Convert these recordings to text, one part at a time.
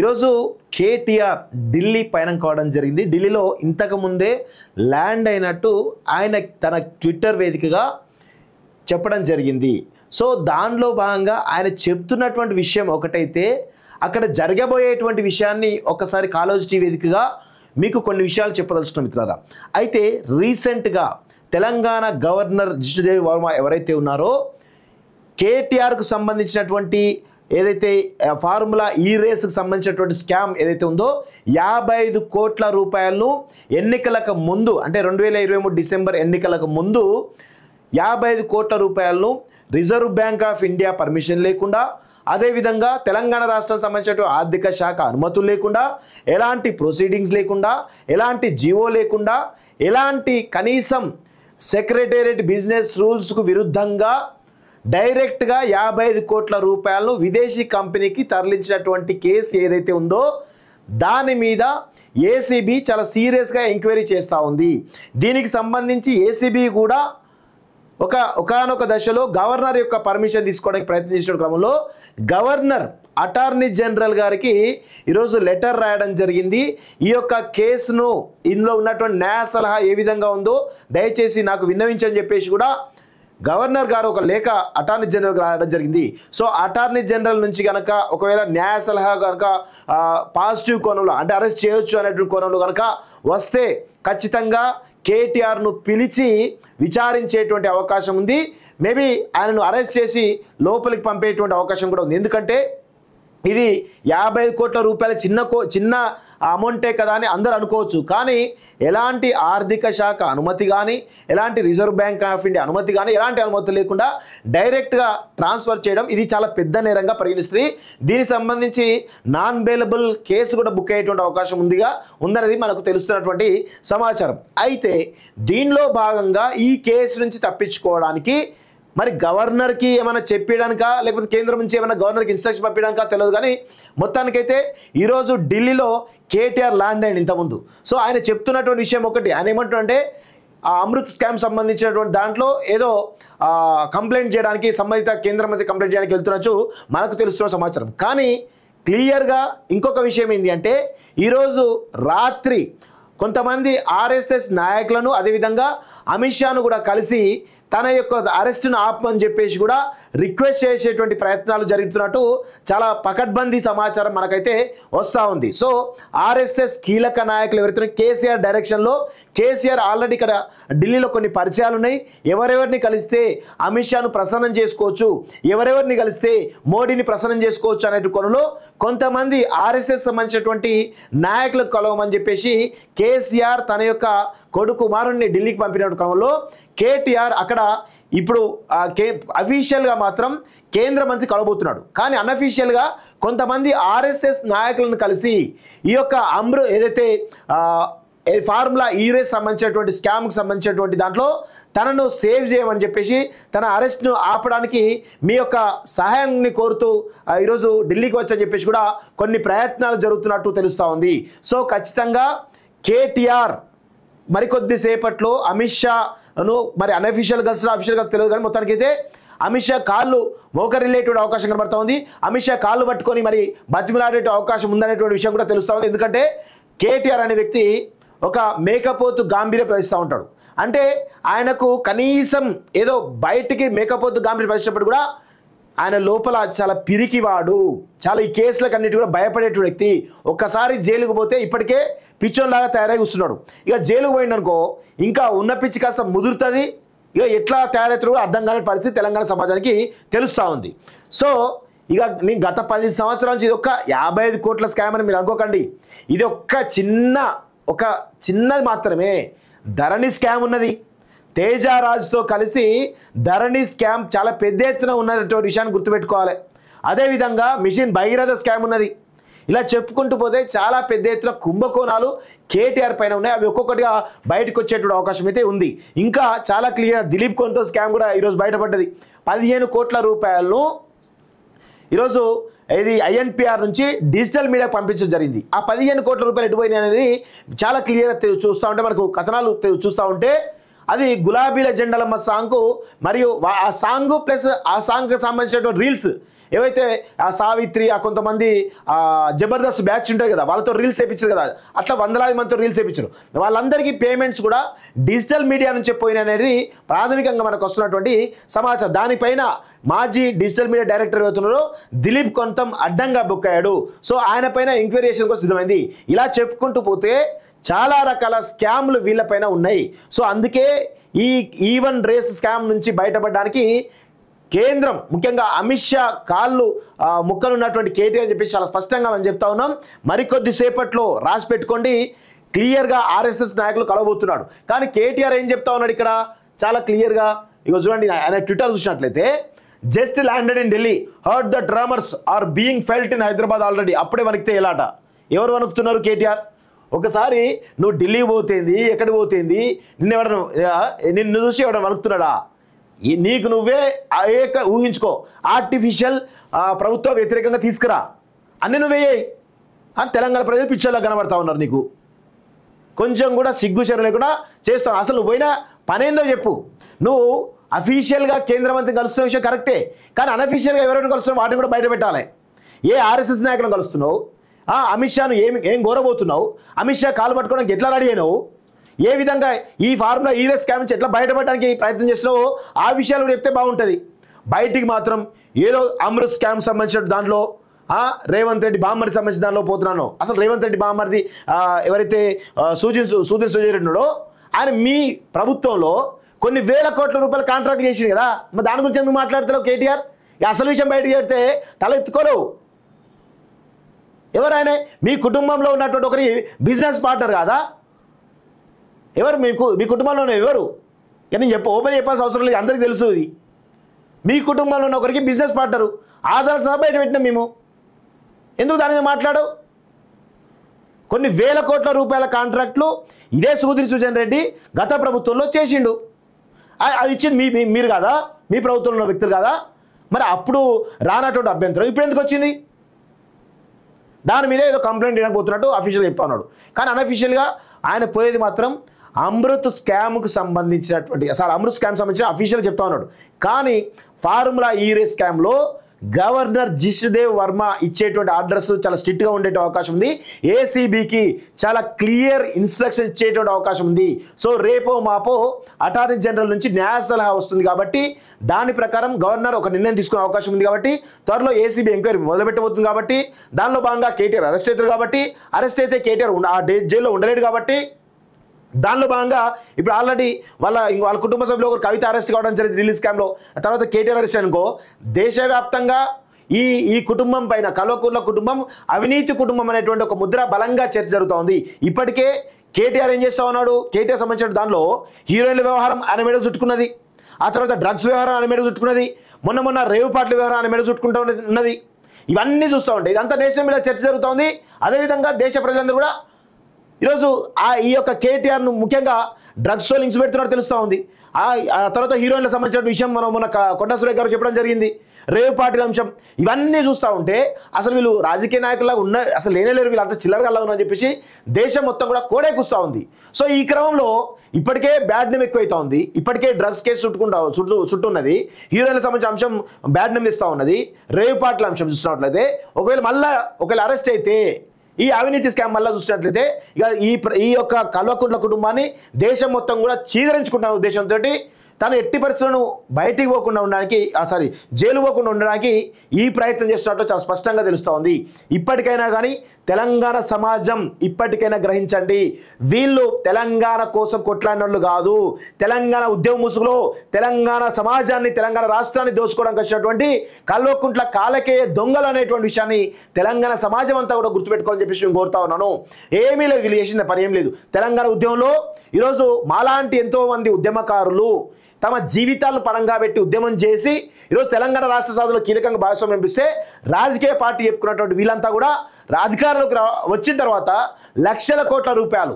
ఈరోజు కేటీఆర్ ఢిల్లీ పయనం కావడం జరిగింది ఢిల్లీలో ఇంతకుముందే ల్యాండ్ అయినట్టు ఆయన తన ట్విట్టర్ వేదికగా చెప్పడం జరిగింది సో దానిలో భాగంగా ఆయన చెప్తున్నటువంటి విషయం ఒకటైతే అక్కడ జరగబోయేటువంటి విషయాన్ని ఒకసారి కాలోజిటీ వేదికగా మీకు కొన్ని విషయాలు చెప్పదలుచుకున్న మిత్రారా అయితే రీసెంట్గా తెలంగాణ గవర్నర్ జిష్ణుదేవి వర్మ ఎవరైతే ఉన్నారో కేటీఆర్కు సంబంధించినటువంటి ఏదైతే ఫార్ములా ఈ రేస్కి సంబంధించినటువంటి స్కామ్ ఏదైతే ఉందో యాభై ఐదు కోట్ల రూపాయలను ఎన్నికలకు ముందు అంటే రెండు వేల ఇరవై మూడు డిసెంబర్ ఎన్నికలకు ముందు యాభై ఐదు కోట్ల రూపాయలను reserve bank of India permission లేకుండా అదేవిధంగా తెలంగాణ రాష్ట్రం సంబంధించిన ఆర్థిక శాఖ అనుమతులు లేకుండా ఎలాంటి ప్రొసీడింగ్స్ లేకుండా ఎలాంటి జీవో లేకుండా ఎలాంటి కనీసం సెక్రటేరియట్ బిజినెస్ రూల్స్కు విరుద్ధంగా డైరెక్ట్గా యాభై ఐదు కోట్ల రూపాయలను విదేశీ కంపెనీకి తరలించినటువంటి కేసు ఏదైతే ఉందో దాని మీద ఏసీబీ చాలా సీరియస్గా ఎంక్వైరీ చేస్తూ ఉంది దీనికి సంబంధించి ఏసీబీ కూడా ఒక ఒకనొక దశలో గవర్నర్ యొక్క పర్మిషన్ తీసుకోవడానికి ప్రయత్నించిన క్రమంలో గవర్నర్ అటార్నీ జనరల్ గారికి ఈరోజు లెటర్ రాయడం జరిగింది ఈ యొక్క కేసును ఇందులో ఉన్నటువంటి న్యాయ సలహా ఏ విధంగా ఉందో దయచేసి నాకు విన్నవించని చెప్పేసి కూడా గవర్నర్ గారు ఒక లేఖ అటార్నీ జనరల్కి రాయడం జరిగింది సో అటార్నీ జనరల్ నుంచి కనుక ఒకవేళ న్యాయ సలహా కనుక పాజిటివ్ కోణంలో అంటే అరెస్ట్ చేయొచ్చు అనేటువంటి కోణంలో కనుక వస్తే ఖచ్చితంగా కేటీఆర్ను పిలిచి విచారించేటువంటి అవకాశం ఉంది మేబీ ఆయనను అరెస్ట్ చేసి లోపలికి పంపేటువంటి అవకాశం కూడా ఉంది ఎందుకంటే ఇది యాభై కోట్ల రూపాయల చిన్న కో చిన్న అమౌంటే కదా అని అందరూ అనుకోవచ్చు కానీ ఎలాంటి ఆర్థిక శాఖ అనుమతి కానీ ఎలాంటి రిజర్వ్ బ్యాంక్ ఆఫ్ ఇండియా అనుమతి కానీ ఎలాంటి అనుమతి లేకుండా డైరెక్ట్గా ట్రాన్స్ఫర్ చేయడం ఇది చాలా పెద్ద నేరంగా పరిగణిస్తుంది దీనికి సంబంధించి నాన్ అవైలబుల్ కేసు కూడా బుక్ అయ్యేటువంటి అవకాశం ఉందిగా ఉందనేది మనకు తెలుస్తున్నటువంటి సమాచారం అయితే దీనిలో భాగంగా ఈ కేసు నుంచి తప్పించుకోవడానికి మరి గవర్నర్కి ఏమైనా చెప్పడానిక లేకపోతే కేంద్రం నుంచి ఏమైనా గవర్నర్కి ఇన్స్ట్రక్షన్ పంపించడానిక తెలియదు కానీ మొత్తానికైతే ఈరోజు ఢిల్లీలో కేటీఆర్ ల్యాండ్ అయింది ఇంతకుముందు సో ఆయన చెప్తున్నటువంటి విషయం ఒకటి ఆయన ఏమంటుంటే ఆ అమృత్ స్కామ్ సంబంధించినటువంటి దాంట్లో ఏదో కంప్లైంట్ చేయడానికి సంబంధిత కేంద్ర మంత్రి కంప్లైంట్ చేయడానికి వెళ్తున్నచ్చు మనకు తెలుస్తున్న సమాచారం కానీ క్లియర్గా ఇంకొక విషయం ఏంటి అంటే ఈరోజు రాత్రి కొంతమంది ఆర్ఎస్ఎస్ నాయకులను అదేవిధంగా అమిత్ షాను కూడా కలిసి తన యొక్క అరెస్టును ఆపమని చెప్పేసి కూడా రిక్వెస్ట్ చేసేటువంటి ప్రయత్నాలు జరుగుతున్నట్టు చాలా పకడ్బందీ సమాచారం మనకైతే వస్తూ ఉంది సో ఆర్ఎస్ఎస్ కీలక నాయకులు ఎవరైతే కేసీఆర్ డైరెక్షన్లో కేసీఆర్ ఆల్రెడీ ఇక్కడ ఢిల్లీలో కొన్ని పరిచయాలు ఉన్నాయి ఎవరెవరిని కలిస్తే అమిత్ షాను ప్రసన్నం చేసుకోవచ్చు ఎవరెవరిని కలిస్తే మోడీని ప్రసన్నం చేసుకోవచ్చు అనే కొనలో కొంతమంది ఆర్ఎస్ఎస్ సంబంధించినటువంటి నాయకులకు కలవమని చెప్పేసి కేసీఆర్ తన యొక్క కొడుకు కుమారుణ్ణి ఢిల్లీకి పంపిన క్రమంలో కేటీఆర్ అక్కడ ఇప్పుడు కే అఫీషియల్గా మాత్రం కేంద్ర మంత్రి కలబోతున్నాడు కానీ అన్అఫీషియల్గా కొంతమంది ఆర్ఎస్ఎస్ నాయకులను కలిసి ఈ యొక్క అమృ ఏదైతే ఈ ఫార్ములా ఈరేస్ సంబంధించినటువంటి స్కామ్కి సంబంధించినటువంటి దాంట్లో తనను సేవ్ చేయమని చెప్పేసి తన అరెస్ట్ను ఆపడానికి మీ యొక్క సహాయాన్ని కోరుతూ ఈరోజు ఢిల్లీకి వచ్చని చెప్పేసి కూడా కొన్ని ప్రయత్నాలు జరుగుతున్నట్టు తెలుస్తూ ఉంది సో ఖచ్చితంగా కేటీఆర్ మరికొద్ది సేపట్లో అమిత్ షాను మరి అఫీషియల్ అఫీషియల్గా తెలియదు కానీ మొత్తానికి అయితే అమిత్ షా కాళ్ళు మోక రిలేటెడ్ అవకాశం కనబడుతూ ఉంది అమిత్ షా కాళ్ళు పట్టుకొని మరి బతిమిలాడే అవకాశం ఉందనేటువంటి విషయం కూడా తెలుస్తూ ఉంది ఎందుకంటే కేటీఆర్ అనే వ్యక్తి ఒక మేకపోతు గాంభీర్య ప్రవేశిస్తూ ఉంటాడు అంటే ఆయనకు కనీసం ఏదో బయటికి మేకపోతు గాంభీర్య ప్రవేశించినప్పుడు కూడా ఆయన లోపల చాలా పిరికివాడు చాలా ఈ కేసులకు అన్నిటి కూడా భయపడేటువంటి వ్యక్తి ఒక్కసారి జైలుకు పోతే ఇప్పటికే పిచ్చోన్లాగా తయారై వస్తున్నాడు ఇక జైలుకు పోయిండనుకో ఇంకా ఉన్న పిచ్చి కాస్త ముదురుతుంది ఇక ఎట్లా తయారవుతారు అర్థం కాని పరిస్థితి తెలంగాణ సమాజానికి తెలుస్తూ ఉంది సో ఇక నేను గత పది సంవత్సరాల నుంచి ఇది ఒక్క యాభై ఐదు కోట్ల స్కామ్ అని మీరు అనుకోకండి ఇది ఒక్క చిన్న ఒక చిన్నది మాత్రమే ధరణి స్కామ్ ఉన్నది తేజారాజుతో కలిసి ధరణి స్కామ్ చాలా పెద్ద ఎత్తున ఉన్నటువంటి విషయాన్ని గుర్తుపెట్టుకోవాలి అదేవిధంగా మిషన్ భగీరథ స్కామ్ ఉన్నది ఇలా చెప్పుకుంటూ పోతే చాలా పెద్ద ఎత్తున కుంభకోణాలు కేటీఆర్ పైన ఉన్నాయి అవి ఒక్కొక్కటిగా బయటకు వచ్చేటువంటి అవకాశం అయితే ఉంది ఇంకా చాలా క్లియర్ దిలీప్ కొంత స్కామ్ కూడా ఈరోజు బయటపడ్డది పదిహేను కోట్ల రూపాయలను ఈరోజు ఇది ఐఎన్పిఆర్ నుంచి డిజిటల్ మీడియా పంపించడం జరిగింది ఆ పదిహేను కోట్ల రూపాయలు ఎటుపోయినాయి అనేది చాలా క్లియర్గా చూస్తూ ఉంటే మనకు కథనాలు చూస్తూ ఉంటే అది గులాబీల జెండలమ్మ సాంగ్ మరియు ఆ సాంగ్ ప్లస్ ఆ సాంగ్కి సంబంధించినటువంటి రీల్స్ ఏవైతే ఆ సావిత్రి ఆ కొంతమంది జబర్దస్త్ బ్యాచ్ ఉంటారు కదా వాళ్ళతో రీల్స్ వేయించారు కదా అట్లా వందలాది మందితో రీల్స్ చేయించారు వాళ్ళందరికీ పేమెంట్స్ కూడా డిజిటల్ మీడియా నుంచి పోయిన అనేది ప్రాథమికంగా మనకు వస్తున్నటువంటి సమాచారం దానిపైన మాజీ డిజిటల్ మీడియా డైరెక్టర్ అవుతున్నారు దిలీప్ కొంత అడ్డంగా బుక్ అయ్యాడు సో ఆయన పైన ఎంక్వైరీ చేసేందుకు సిద్ధమైంది ఇలా చెప్పుకుంటూ పోతే చాలా రకాల స్కామ్లు వీళ్ళపైన ఉన్నాయి సో అందుకే ఈ ఈవెన్ రేస్ స్కామ్ నుంచి బయటపడడానికి కేంద్రం ముఖ్యంగా అమిత్ షా కాళ్ళు ముక్కలున్నటువంటి కేటీఆర్ చెప్పి చాలా స్పష్టంగా మనం చెప్తా ఉన్నాం మరికొద్దిసేపట్లో రాసి పెట్టుకోండి క్లియర్గా ఆర్ఎస్ఎస్ నాయకులు కలవబోతున్నాడు కానీ కేటీఆర్ ఏం చెప్తా ఉన్నాడు ఇక్కడ చాలా క్లియర్గా ఇక చూడండి ఆయన ట్విట్టర్ చూసినట్లయితే just landed in Delhi hurt the drummers are being felt in Hyderabad already అప్పుడే వణికితే ఎలాట ఎవరు వణుకుతున్నారు కేటీఆర్ ఒకసారి నువ్వు ఢిల్లీ పోతేంది ఎక్కడికి పోతేంది నిన్న ఎవడను నిన్ను చూసి ఎవడ వణుకుతున్నాడా నీకు నువ్వే ఏక ఊహించుకో ఆర్టిఫిషియల్ ప్రభుత్వ వ్యతిరేకంగా తీసుకురా అన్నీ నువ్వేయి అని తెలంగాణ ప్రజలు పిక్చర్లో కనబడతా ఉన్నారు నీకు కొంచెం కూడా సిగ్గు చెరు లేకుండా చేస్తావు అసలు నువ్వు పోయినా పనేందో చెప్పు నువ్వు అఫీషియల్గా కేంద్ర మంత్రి కలుస్తున్న విషయం కరెక్టే కానీ అనఫీషియల్గా ఎవరైనా కలుస్తున్నావు వాటిని కూడా బయట పెట్టాలి ఏ ఆర్ఎస్ఎస్ నాయకులను కలుస్తున్నావు అమిత్ షాను ఏమి ఏం గోరబోతున్నావు అమిత్ షా కాలు పట్టుకోవడానికి ఎట్లా రెడీ అయినావు ఏ విధంగా ఈ ఫార్ములా ఈరస్ స్కామ్ నుంచి ఎట్లా బయటపడడానికి ప్రయత్నం చేసినావో ఆ విషయాలు కూడా చెప్తే బాగుంటుంది బయటికి మాత్రం ఏదో అమృత్ స్కామ్ సంబంధించిన దాంట్లో రేవంత్ రెడ్డి బామ్మరి సంబంధించిన దానిలో పోతున్నాను అసలు రేవంత్ రెడ్డి బామ్మరిది ఎవరైతే సూజన్ సూచన సుజయ్ ఆయన మీ ప్రభుత్వంలో కొన్ని వేల కోట్ల రూపాయల కాంట్రాక్ట్ చేసింది కదా మరి దాని గురించి ఎందుకు మాట్లాడతావు కేటీఆర్ అసలు విషయం బయటకు చెడితే తల ఎత్తుకోలేవు ఎవరైనా మీ కుటుంబంలో ఉన్నటువంటి ఒకరి బిజినెస్ పార్ట్నర్ కాదా ఎవరు మీకు మీ కుటుంబంలోనే ఎవరు నేను చెప్ప ఓపెన్ చెప్పాల్సిన అవసరం లేదు అందరికీ తెలుసు ఇది మీ కుటుంబంలో ఉన్న ఒకరికి బిజినెస్ పార్ట్నరు ఆధార సహా బయట పెట్టినాం మేము ఎందుకు దాని మీద మాట్లాడు కొన్ని వేల కోట్ల రూపాయల కాంట్రాక్ట్లు ఇదే సూదిరి సుజన్ రెడ్డి గత ప్రభుత్వంలో చేసిండు అది ఇచ్చింది మీ మీరు కాదా మీ ప్రభుత్వంలో ఉన్న వ్యక్తులు కాదా మరి అప్పుడు రానటువంటి అభ్యంతరం ఇప్పుడు ఎందుకు వచ్చింది దాని మీద ఏదో కంప్లైంట్ చేయడానికి పోతున్నట్టు అఫీషియల్గా చెప్తా ఉన్నాడు కానీ అన్అఫీషియల్గా ఆయన పోయేది మాత్రం అమృత్ స్కామ్కు సంబంధించినటువంటి సార్ అమృత్ స్కామ్ సంబంధించిన అఫీషియల్ చెప్తా ఉన్నాడు కానీ ఫార్ములా ఈ రేస్ స్కామ్లో గవర్నర్ జిష్దేవ్ వర్మ ఇచ్చేటువంటి ఆర్డర్స్ చాలా స్ట్రిక్ట్గా ఉండే అవకాశం ఉంది ఏసీబీకి చాలా క్లియర్ ఇన్స్ట్రక్షన్ ఇచ్చేటువంటి అవకాశం ఉంది సో రేపో మాపో అటార్నీ జనరల్ నుంచి న్యాయ సలహా వస్తుంది కాబట్టి దాని ప్రకారం గవర్నర్ ఒక నిర్ణయం తీసుకునే అవకాశం ఉంది కాబట్టి త్వరలో ఏసీబీ ఎంక్వైరీ మొదలుపెట్టబోతుంది కాబట్టి దానిలో భాగంగా కేటీఆర్ అరెస్ట్ అవుతారు కాబట్టి అరెస్ట్ అయితే కేటీఆర్ ఆ జైల్లో ఉండలేడు కాబట్టి దానిలో భాగంగా ఇప్పుడు ఆల్రెడీ వాళ్ళ వాళ్ళ కుటుంబ సభ్యులు ఒకరు కవిత అరెస్ట్ కావడం జరిగింది రిలీజ్ క్యాంప్లో తర్వాత కేటీఆర్ అరెస్ట్ అనుకో దేశవ్యాప్తంగా ఈ ఈ కుటుంబం పైన కల్వకూర్ల కుటుంబం అవినీతి కుటుంబం అనేటువంటి ఒక ముద్ర బలంగా చర్చ జరుగుతోంది ఇప్పటికే కేటీఆర్ ఏం చేస్తా ఉన్నాడు కేటీఆర్ సంబంధించిన దానిలో హీరోయిన్ల వ్యవహారం ఆయన మేడ చుట్టుకున్నది ఆ తర్వాత డ్రగ్స్ వ్యవహారం ఆయన మీద చుట్టుకున్నది మొన్న మొన్న రేవుపాట్ల వ్యవహారం ఆయన మేడ చుట్టుకుంటూ ఉన్నది ఇవన్నీ చూస్తూ ఉంటాయి ఇదంతా దేశం మీద చర్చ జరుగుతోంది అదేవిధంగా దేశ ప్రజలందరూ కూడా ఈరోజు ఆ ఈ యొక్క కేటీఆర్ను ముఖ్యంగా డ్రగ్స్ తో లింక్స్ పెడుతున్నట్టు తెలుస్తూ ఉంది ఆ తర్వాత హీరోయిన్ల సంబంధించిన విషయం మనం మన కొండ సురేఖ గారు చెప్పడం జరిగింది రేవు పార్టీల అంశం ఇవన్నీ చూస్తూ ఉంటే అసలు వీళ్ళు రాజకీయ నాయకులాగా ఉన్న అసలు లేనేలేరు వీళ్ళు అంత చిల్లరగా అలా ఉన్నారని చెప్పేసి దేశం మొత్తం కూడా కోడే కూస్తూ ఉంది సో ఈ క్రమంలో ఇప్పటికే బ్యాడ్ నేమ్ ఎక్కువైతా ఉంది ఇప్పటికే డ్రగ్స్ కేసు చుట్టుకుంటా చుట్టూ చుట్టున్నది హీరోయిన్ల సంబంధించిన అంశం బ్యాడ్ నేమ్ ఇస్తూ ఉన్నది రేవు పార్టీల అంశం చూసినట్లయితే ఒకవేళ మళ్ళీ ఒకవేళ అరెస్ట్ అయితే ఈ అవినీతి స్కామ్ మళ్ళీ చూసినట్లయితే ఇక ఈ ఈ యొక్క కల్వకుంట్ల కుటుంబాన్ని దేశం మొత్తం కూడా చీదరించుకుంటున్న ఉద్దేశంతో తను ఎట్టి పరిస్థితులను బయటికి పోకుండా ఉండడానికి సారీ జైలు పోకుండా ఉండడానికి ఈ ప్రయత్నం చేస్తున్నట్లు చాలా స్పష్టంగా తెలుస్తోంది ఇప్పటికైనా కానీ తెలంగాణ సమాజం ఇప్పటికైనా గ్రహించండి వీళ్ళు తెలంగాణ కోసం కొట్లాడిన కాదు తెలంగాణ ఉద్యమ ముసుగులో తెలంగాణ సమాజాన్ని తెలంగాణ రాష్ట్రాన్ని దోచుకోవడానికి వచ్చినటువంటి కల్లోకుంట్ల కాలకే దొంగలు అనేటువంటి విషయాన్ని తెలంగాణ సమాజం అంతా కూడా గుర్తుపెట్టుకోవాలని చెప్పేసి నేను కోరుతా ఉన్నాను ఏమీ లేదు వీళ్ళు చేసిన పని ఏం లేదు తెలంగాణ ఉద్యమంలో ఈరోజు మాలాంటి ఎంతోమంది ఉద్యమకారులు తమ జీవితాలను పరంగా పెట్టి ఉద్యమం చేసి ఈరోజు తెలంగాణ రాష్ట్ర సాధనలో కీలకంగా భాగస్వామ్యం ఇస్తే రాజకీయ పార్టీ చెప్పుకున్నటువంటి వీళ్ళంతా కూడా అధికారంలోకి వచ్చిన తర్వాత లక్షల కోట్ల రూపాయలు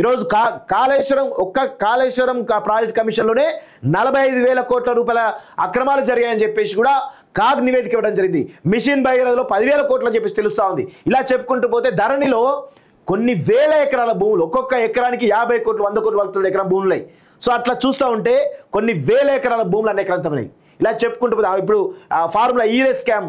ఈరోజు కా కాళేశ్వరం ఒక్క కాళేశ్వరం ప్రాజెక్ట్ కమిషన్లోనే నలభై ఐదు వేల కోట్ల రూపాయల అక్రమాలు జరిగాయని చెప్పేసి కూడా కాగ్ నివేదిక ఇవ్వడం జరిగింది మిషన్ బహిరంగలో పదివేల కోట్లు అని చెప్పేసి తెలుస్తూ ఉంది ఇలా చెప్పుకుంటూ పోతే ధరణిలో కొన్ని వేల ఎకరాల భూములు ఒక్కొక్క ఎకరానికి యాభై కోట్లు వంద కోట్లు వంద ఎకరం భూములు సో అట్లా చూస్తూ ఉంటే కొన్ని వేల ఎకరాల భూములు అనేకరంతమైనవి ఇలా చెప్పుకుంటూ పోతే ఇప్పుడు ఫార్ములా ఈరే స్కామ్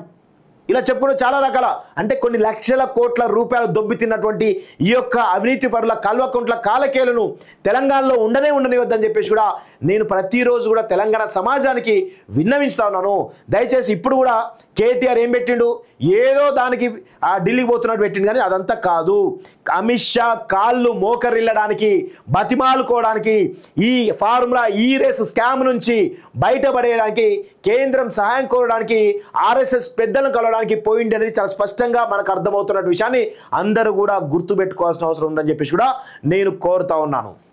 ఇలా చెప్పుకుంటే చాలా రకాల అంటే కొన్ని లక్షల కోట్ల రూపాయలు దొబ్బి తిన్నటువంటి ఈ యొక్క అవినీతి పరుల కల్వకుంట్ల కాలకేలను తెలంగాణలో ఉండనే ఉండనివద్దని చెప్పేసి కూడా నేను ప్రతిరోజు కూడా తెలంగాణ సమాజానికి విన్నవించుతా ఉన్నాను దయచేసి ఇప్పుడు కూడా కేటీఆర్ ఏం పెట్టిండు ఏదో దానికి ఆ ఢిల్లీకి పోతున్నట్టు పెట్టింది కానీ అదంతా కాదు అమిత్ షా కాళ్ళు మోకరిల్లడానికి బతిమాలుకోవడానికి ఈ ఫార్ములా ఈ రేస్ స్కామ్ నుంచి బయటపడేయడానికి కేంద్రం సహాయం కోరడానికి ఆర్ఎస్ఎస్ పెద్దలను కలవడానికి పోయింది అనేది చాలా స్పష్టంగా మనకు అర్థమవుతున్న విషయాన్ని అందరూ కూడా గుర్తుపెట్టుకోవాల్సిన అవసరం ఉందని చెప్పేసి కూడా నేను కోరుతా ఉన్నాను